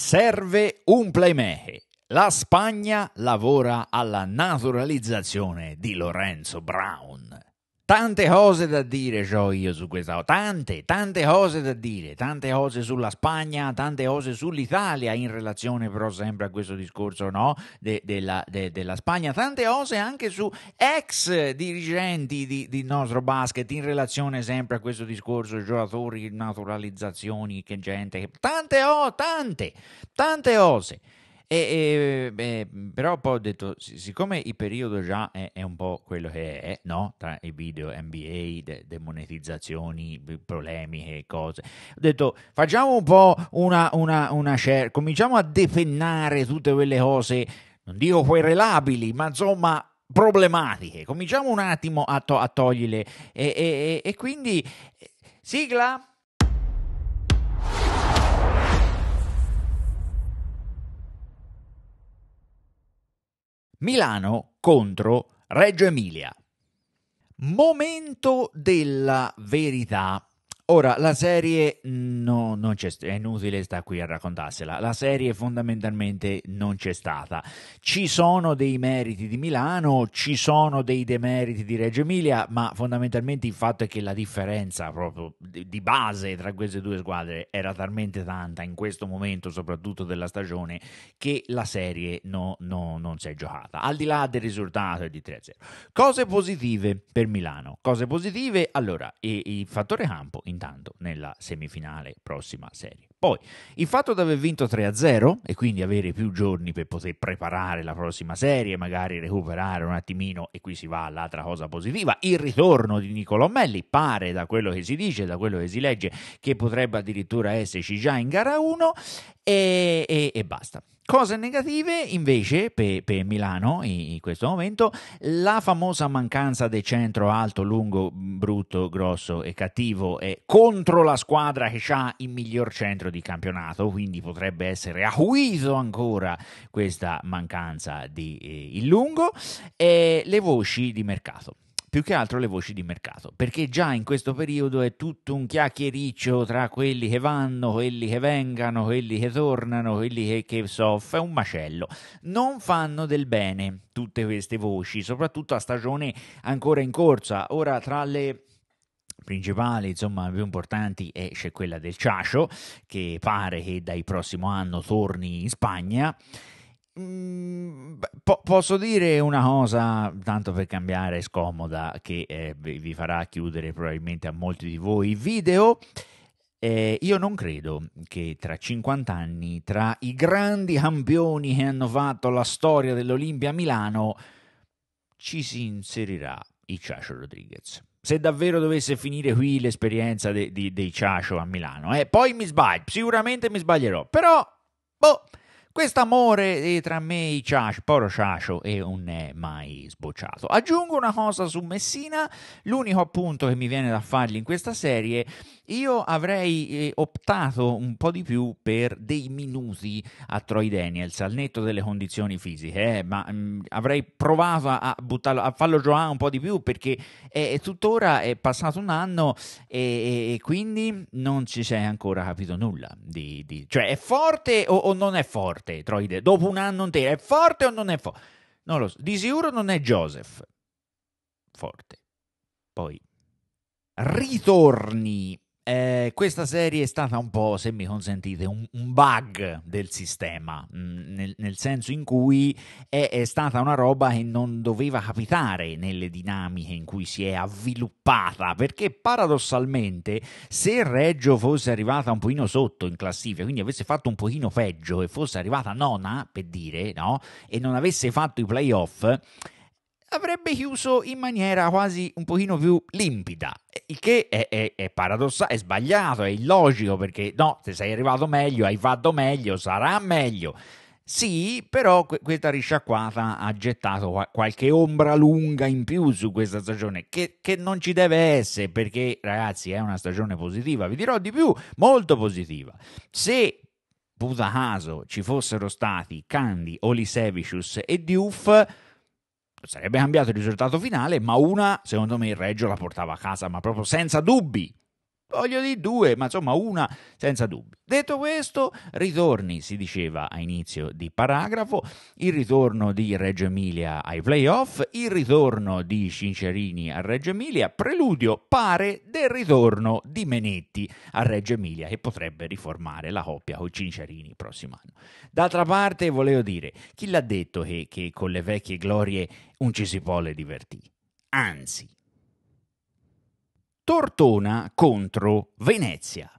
Serve un playmaker. La Spagna lavora alla naturalizzazione di Lorenzo Brown. Tante cose da dire ho io su questa, tante, tante cose da dire, tante cose sulla Spagna, tante cose sull'Italia in relazione però sempre a questo discorso no? de, della, de, della, Spagna, tante cose anche su ex dirigenti di, di, nostro basket in relazione sempre a questo discorso, giocatori, naturalizzazioni, che gente, tante, tante, tante cose. E, e, però poi ho detto, siccome il periodo già è, è un po' quello che è, no? tra i video NBA, de, demonetizzazioni, e cose, ho detto facciamo un po' una, una, una share, cominciamo a depennare tutte quelle cose, non dico querelabili, ma insomma problematiche. Cominciamo un attimo a, to- a toglierle. E, e, e, e, quindi, eh, sigla. Milano contro Reggio Emilia. Momento della verità. Ora, la serie no, non c'è, è inutile sta qui a raccontarsela, la serie fondamentalmente non c'è stata. Ci sono dei meriti di Milano, ci sono dei demeriti di Reggio Emilia, ma fondamentalmente il fatto è che la differenza proprio di base tra queste due squadre era talmente tanta in questo momento, soprattutto della stagione, che la serie no, no, non si è giocata, al di là del risultato di 3-0. Cose positive per Milano, cose positive, allora, il fattore campo in intanto nella semifinale prossima serie. Poi il fatto di aver vinto 3-0 e quindi avere più giorni per poter preparare la prossima serie, magari recuperare un attimino, e qui si va all'altra cosa positiva, il ritorno di Nicolò Melli, pare da quello che si dice, da quello che si legge, che potrebbe addirittura esserci già in gara 1 e, e, e basta. Cose negative invece per, per Milano in, in, questo momento, la famosa mancanza del centro alto, lungo, brutto, grosso e cattivo è contro la squadra che ha il miglior centro di campionato, quindi potrebbe essere acuito ancora questa mancanza di eh, il lungo e le voci di mercato più che altro le voci di mercato, perché già in questo periodo è tutto un chiacchiericcio tra quelli che vanno, quelli che vengano, quelli che tornano, quelli che, che soff, è un macello. Non fanno del bene tutte queste voci, soprattutto a stagione ancora in corsa. Ora tra le principali, insomma, più importanti è, eh, c'è quella del Ciascio, che pare che dal prossimo anno torni in Spagna Mm, po- posso dire una cosa, tanto per cambiare scomoda, che eh, vi farà chiudere probabilmente a molti di voi video. Eh, io non credo che tra 50 anni, tra i grandi campioni che hanno fatto la storia dell'Olimpia Milano, ci si inserirà il Ciacio Rodriguez. Se davvero dovesse finire qui l'esperienza de- de- dei Ciacio a Milano, eh, poi mi sbaglio, sicuramente mi sbaglierò, però, boh Quest'amore eh, tra me e Ciacio, Poro Ciacio e un è eh, mai sbocciato. Aggiungo una cosa su Messina, l'unico appunto che mi viene da fargli in questa serie io avrei eh, optato un po' di più per dei minuti a Troy Daniels, al netto delle condizioni fisiche, eh, ma mh, mm, avrei provato a, buttarlo, a farlo giocare un po' di più perché è, è tuttora è passato un anno e, e quindi non ci sei ancora capito nulla. Di, di, cioè, è forte o, o non è forte Troy Daniels? Dopo un anno intero, è forte o non è forte? Non lo so. Di sicuro non è Joseph. Forte. Poi ritorni eh, questa serie è stata un po', se mi consentite, un, un bug del sistema, mh, mm, nel, nel, senso in cui è, è, stata una roba che non doveva capitare nelle dinamiche in cui si è avviluppata, perché paradossalmente se Reggio fosse arrivata un pochino sotto in classifica, quindi avesse fatto un pochino peggio e fosse arrivata nona, per dire, no? e non avesse fatto i playoff, avrebbe chiuso in maniera quasi un pochino più limpida, il che è, è, è paradossale, è sbagliato, è illogico perché no, se sei arrivato meglio, hai fatto meglio, sarà meglio. Sì, però que- questa risciacquata ha gettato qual- qualche ombra lunga in più su questa stagione, che-, che non ci deve essere, perché ragazzi è una stagione positiva, vi dirò di più, molto positiva. Se puta caso ci fossero stati Candy, Olisevicius e Diouf, sarebbe cambiato il risultato finale, ma una secondo me il Reggio la portava a casa, ma proprio senza dubbi voglio di due, ma insomma una senza dubbi. Detto questo, ritorni, si diceva a inizio di paragrafo, il ritorno di Reggio Emilia ai playoff, il ritorno di Cincerini a Reggio Emilia, preludio pare del ritorno di Menetti a Reggio Emilia che potrebbe riformare la coppia con Cincerini il prossimo anno. D'altra parte volevo dire, chi l'ha detto che, che con le vecchie glorie non ci si vuole divertire? Anzi, Tortona contro Venezia.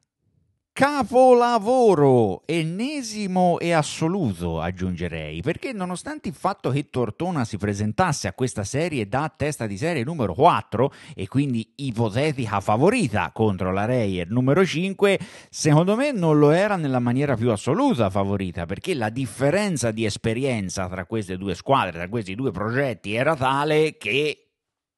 Capolavoro ennesimo e assoluto, aggiungerei, perché nonostante il fatto che Tortona si presentasse a questa serie da testa di serie numero 4 e quindi ipotetica favorita contro la Reyer numero 5, secondo me non lo era nella maniera più assoluta favorita, perché la differenza di esperienza tra queste due squadre, tra questi due progetti era tale che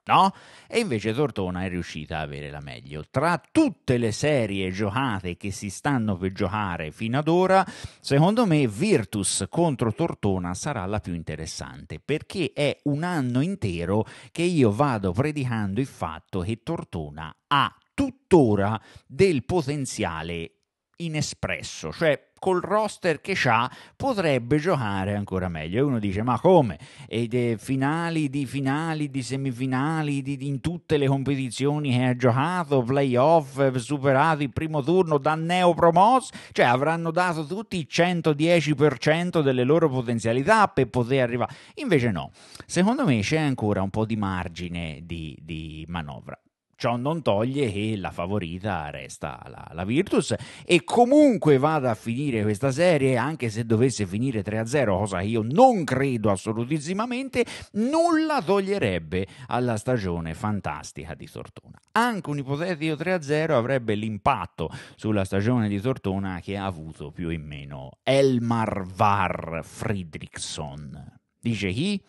No? E invece Tortona è riuscita a avere la meglio. Tra tutte le serie giocate che si stanno per giocare fino ad ora, secondo me Virtus contro Tortona sarà la più interessante, perché è un anno intero che io vado predicando il fatto che Tortona ha tuttora del potenziale inespresso, cioè col roster che ha potrebbe giocare ancora meglio. E uno dice: Ma come? Ed finali di finali, di semifinali, di, di, in tutte le competizioni che ha giocato, playoff, superato il primo turno da neopromos, cioè avranno dato tutti il 110% delle loro potenzialità per poter arrivare. Invece no, secondo me c'è ancora un po' di margine di, di manovra. Ciò non toglie che la favorita resta la, la, Virtus e comunque vada a finire questa serie, anche se dovesse finire 3-0, cosa che io non credo assolutissimamente, nulla toglierebbe alla stagione fantastica di Tortona. Anche un ipotetico 3-0 avrebbe l'impatto sulla stagione di Tortona che ha avuto più o meno Elmar Var Friedrichson. Dice chi?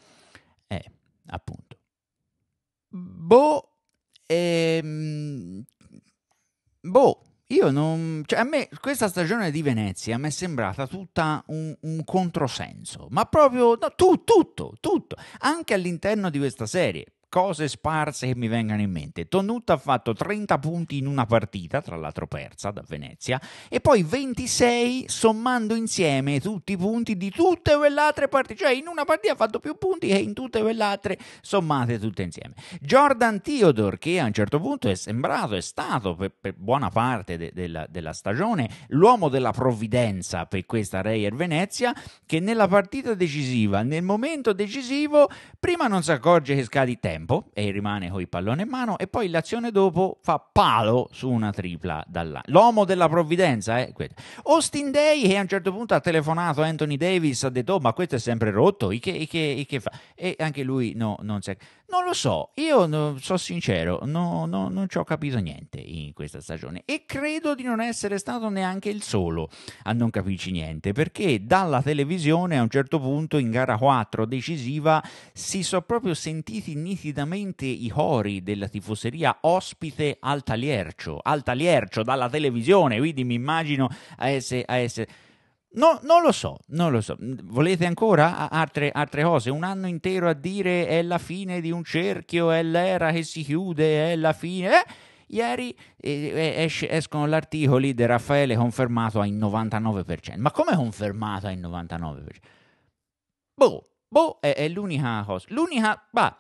Eh, appunto. Boh. E eh, Ehm, boh, io non. Cioè, a me questa stagione di Venezia mi è sembrata tutta un, un controsenso, ma proprio no, tu, tutto, tutto, anche all'interno di questa serie cose sparse che mi vengano in mente. Tonut ha fatto 30 punti in una partita, tra l'altro persa da Venezia, e poi 26 sommando insieme tutti i punti di tutte quelle altre partite, cioè in una partita ha fatto più punti che in tutte quelle altre sommate tutte insieme. Jordan Theodore che a un certo punto è sembrato, è stato per, per buona parte de, della, della, stagione l'uomo della provvidenza per questa Reyer Venezia, che nella partita decisiva, nel momento decisivo, prima non si accorge che il tempo, tempo e rimane con il pallone in mano e poi l'azione dopo fa palo su una tripla dall'anno. L'uomo della provvidenza è eh? Austin Day che a un certo punto ha telefonato a Anthony Davis ha detto oh, ma questo è sempre rotto, e che, che, che fa? E anche lui no, non c'è... Non lo so, io no, sono sincero, no, no, non ci ho capito niente in questa stagione e credo di non essere stato neanche il solo a non capirci niente, perché dalla televisione a un certo punto in gara 4 decisiva si sono proprio sentiti nitidamente i cori della tifoseria ospite al Taliercio, al Taliercio dalla televisione, quindi mi immagino a essere... A essere No, non lo so, non lo so. Volete ancora altre, altre, cose? Un anno intero a dire è la fine di un cerchio, è l'era che si chiude, è la fine. Eh? Ieri eh, eh, es- escono gli articoli di Raffaele confermato al 99%. Ma come confermato al 99%? Boh, boh è, è l'unica cosa. L'unica, bah,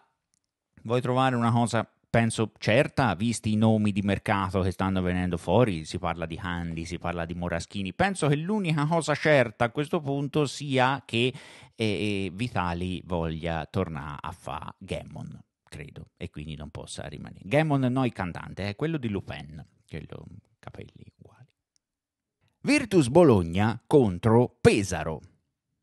vuoi trovare una cosa penso certa, visti i nomi di mercato che stanno venendo fuori, si parla di Handy, si parla di Moraschini, penso che l'unica cosa certa a questo punto sia che eh, eh Vitali voglia tornare a fare Gammon, credo, e quindi non possa rimanere. Gammon è il cantante, è quello di Lupin, quello capelli uguali. Virtus Bologna contro Pesaro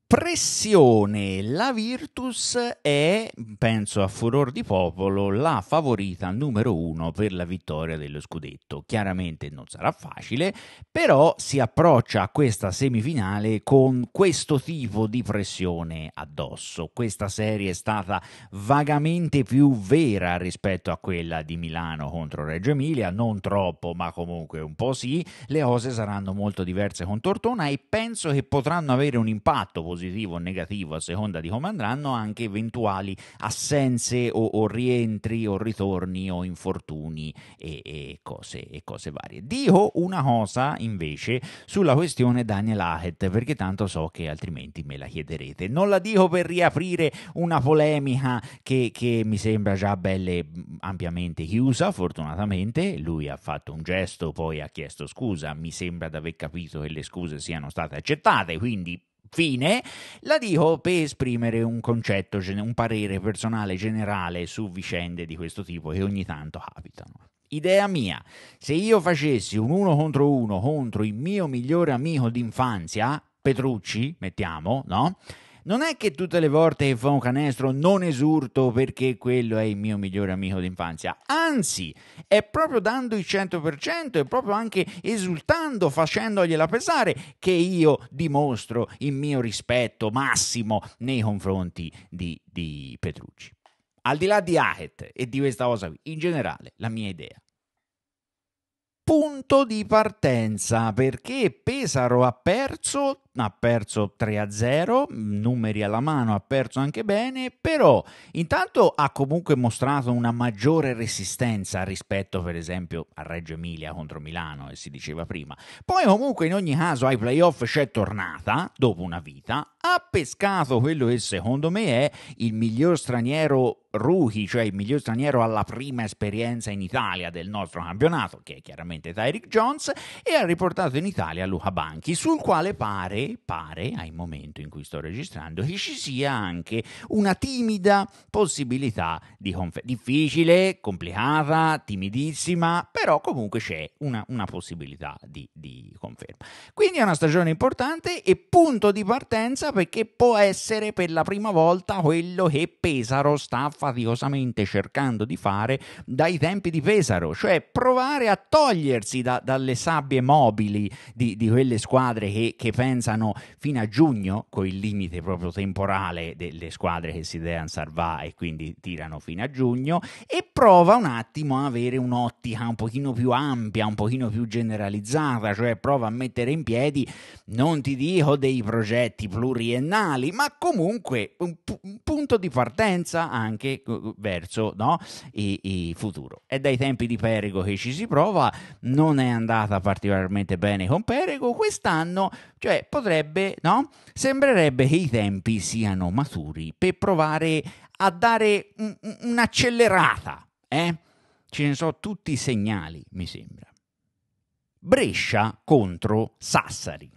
pressione. La Virtus è, penso a furor di popolo, la favorita numero uno per la vittoria dello scudetto. Chiaramente non sarà facile, però si approccia a questa semifinale con questo tipo di pressione addosso. Questa serie è stata vagamente più vera rispetto a quella di Milano contro Reggio Emilia, non troppo, ma comunque un po' sì. Le cose saranno molto diverse con Tortona e penso che potranno avere un impatto positivo positivo o negativo a seconda di come andranno, anche eventuali assenze o, o rientri o ritorni o infortuni e, e, cose, e, cose, varie. Dico una cosa invece sulla questione Daniel Ahet, perché tanto so che altrimenti me la chiederete. Non la dico per riaprire una polemica che, che mi sembra già belle ampiamente chiusa, fortunatamente. Lui ha fatto un gesto, poi ha chiesto scusa. Mi sembra di aver capito che le scuse siano state accettate, quindi fine, la dico per esprimere un concetto, un parere personale generale su vicende di questo tipo che ogni tanto capitano. Idea mia, se io facessi un uno contro uno contro il mio migliore amico d'infanzia, Petrucci, mettiamo, no? Non è che tutte le volte che fa un canestro non esurto perché quello è il mio migliore amico d'infanzia, anzi è proprio dando il 100% e proprio anche esultando, facendogliela pesare che io dimostro il mio rispetto massimo nei confronti di, di Petrucci. Al di là di Ahet e di questa cosa qui, in generale la mia idea punto di partenza perché Pesaro ha perso ha perso 3-0, numeri alla mano, ha perso anche bene, però intanto ha comunque mostrato una maggiore resistenza rispetto per esempio a Reggio Emilia contro Milano, e si diceva prima. Poi comunque in ogni caso ai playoff c'è tornata, dopo una vita, ha pescato quello che secondo me è il miglior straniero rookie, cioè il miglior straniero alla prima esperienza in Italia del nostro campionato, che è chiaramente Tyric Jones, e ha riportato in Italia Luca Banchi, sul quale pare pare, al momento in cui sto registrando, che ci sia anche una timida possibilità di conferma. Difficile, complicata, timidissima, però comunque c'è una, una possibilità di, di conferma. Quindi è una stagione importante e punto di partenza perché può essere per la prima volta quello che Pesaro sta faticosamente cercando di fare dai tempi di Pesaro, cioè provare a togliersi da, dalle sabbie mobili di, di quelle squadre che, che pensano giocano fino a giugno, con il limite proprio temporale delle squadre che si devono salvare e quindi tirano fino a giugno, e prova un attimo a avere un'ottica un pochino più ampia, un pochino più generalizzata, cioè prova a mettere in piedi, non ti dico dei progetti pluriennali, ma comunque un, p- un punto di partenza anche uh, uh, verso no, il, il futuro. È dai tempi di Perego che ci si prova, non è andata particolarmente bene con Perego, quest'anno, cioè, potrebbe, no? Sembrerebbe che i tempi siano maturi per provare a dare un, un'accelerata, eh? Ce ne sono tutti i segnali, mi sembra. Brescia contro Sassari.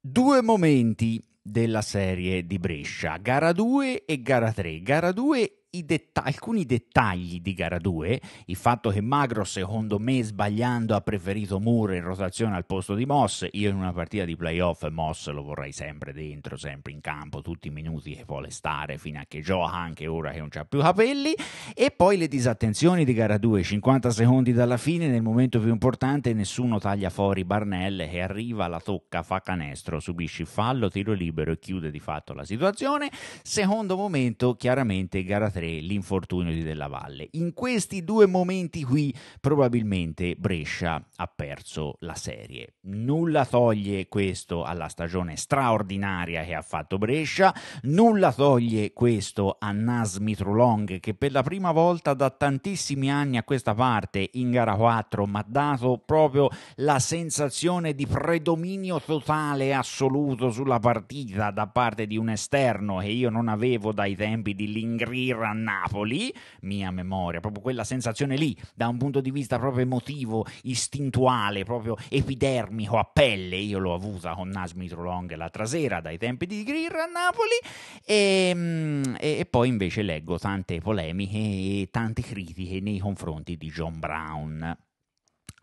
Due momenti della serie di Brescia, gara 2 e gara 3. Gara 2 detta- alcuni dettagli di gara 2, il fatto che Magro secondo me sbagliando ha preferito Moore in rotazione al posto di Moss, io in una partita di playoff Moss lo vorrei sempre dentro, sempre in campo, tutti i minuti che vuole stare fino a che gioca, anche ora che non c'ha più capelli, e poi le disattenzioni di gara 2, 50 secondi dalla fine, nel momento più importante nessuno taglia fuori Barnell che arriva, la tocca, fa canestro, subisce fallo, tiro libero e chiude di fatto la situazione, secondo momento chiaramente gara 3 2003 l'infortunio di Della Valle. In questi due momenti qui probabilmente Brescia ha perso la serie. Nulla toglie questo alla stagione straordinaria che ha fatto Brescia, nulla toglie questo a Nas Mitrolong che per la prima volta da tantissimi anni a questa parte in gara 4 mi ha dato proprio la sensazione di predominio totale assoluto sulla partita da parte di un esterno che io non avevo dai tempi di Lingrir a Napoli, mia memoria, proprio quella sensazione lì, da un punto di vista proprio emotivo, istintuale, proprio epidermico, a pelle, io l'ho avuta con Nasmi Trolong l'altra sera, dai tempi di Greer a Napoli, e, ehm, e, e poi invece leggo tante polemiche e tante critiche nei confronti di John Brown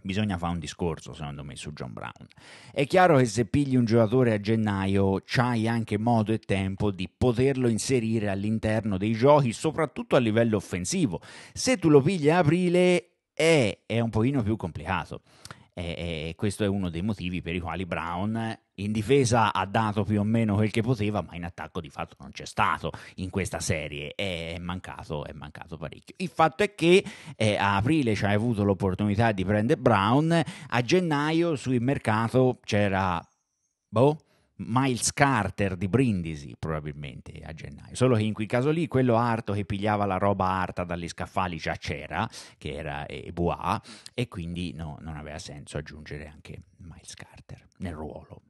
bisogna fare un discorso, secondo me, su John Brown. È chiaro che se pigli un giocatore a gennaio, c'hai anche modo e tempo di poterlo inserire all'interno dei giochi, soprattutto a livello offensivo. Se tu lo pigli a aprile, è, è un pochino più complicato e, e questo è uno dei motivi per i quali Brown in difesa ha dato più o meno quel che poteva, ma in attacco di fatto non c'è stato in questa serie, è mancato, è mancato parecchio. Il fatto è che eh, a aprile ci hai avuto l'opportunità di prendere Brown, a gennaio sul mercato c'era boh, Miles Carter di Brindisi probabilmente a gennaio, solo che in quel caso lì quello arto che pigliava la roba arta dagli scaffali già c'era, che era Ebois, eh, e quindi no, non aveva senso aggiungere anche Miles Carter nel ruolo.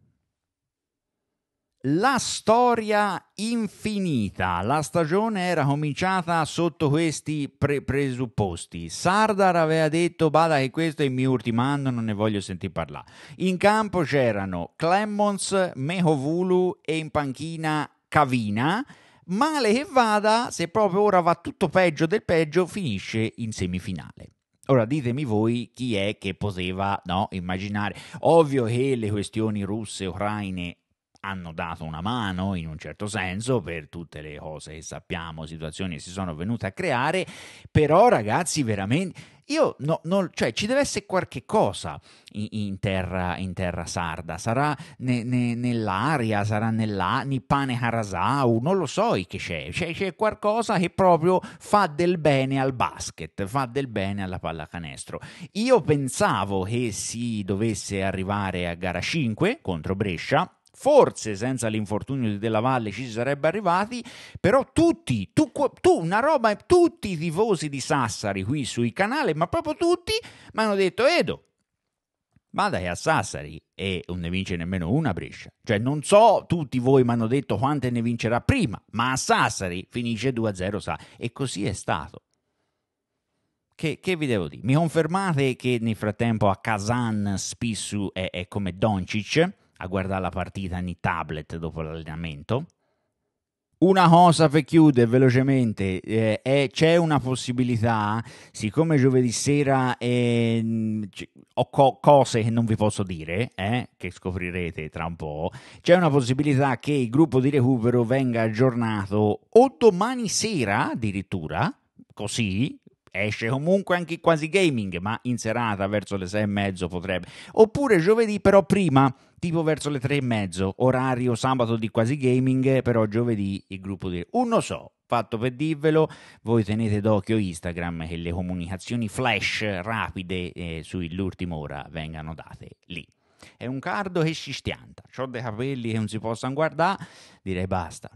La storia infinita. La stagione era cominciata sotto questi pre- presupposti. Sardar aveva detto: Bada, che questo è il mio ultimo anno, non ne voglio sentire parlare. In campo c'erano Clemons, Mehovulu e in panchina Cavina. Male che vada, se proprio ora va tutto peggio del peggio, finisce in semifinale. Ora ditemi voi chi è che poteva no, immaginare. Ovvio che le questioni russe, e ucraine hanno dato una mano in un certo senso per tutte le cose che sappiamo, situazioni che si sono venute a creare, però ragazzi veramente... Io no, no, cioè ci deve essere qualche cosa in, in, terra, in terra, sarda, sarà ne, ne, nell'aria, sarà nella Nippane Harasau, non lo so che c'è. c'è, c'è qualcosa che proprio fa del bene al basket, fa del bene alla pallacanestro. Io pensavo che si dovesse arrivare a gara 5 contro Brescia, Forse senza l'infortunio di della Valle ci sarebbe arrivati, però tutti, tu, tu, una roba, tutti i tifosi di Sassari qui sui canali, ma proprio tutti, mi hanno detto Edo, vada dai a Sassari e non ne vince nemmeno una Brescia. Cioè non so, tutti voi mi hanno detto quante ne vincerà prima, ma a Sassari finisce 2-0 sa. E così è stato. Che, che, vi devo dire? Mi confermate che nel frattempo a Kazan Spissu è, è come Doncic? a guardare la partita nei tablet dopo l'allenamento. Una cosa per chiudere velocemente, eh, è, c'è una possibilità, siccome giovedì sera eh, ho co- cose che non vi posso dire, eh, che scoprirete tra un po', c'è una possibilità che il gruppo di recupero venga aggiornato o domani sera addirittura, così esce comunque anche quasi gaming, ma in serata verso le sei e mezzo potrebbe. Oppure giovedì però prima, tipo verso le tre e mezzo, orario sabato di quasi gaming, però giovedì il gruppo di... lo so, fatto per dirvelo, voi tenete d'occhio Instagram che le comunicazioni flash rapide eh, sull'ultima ora vengano date lì. È un cardo che si stianta, ho dei capelli che non si possono guardare, direi basta.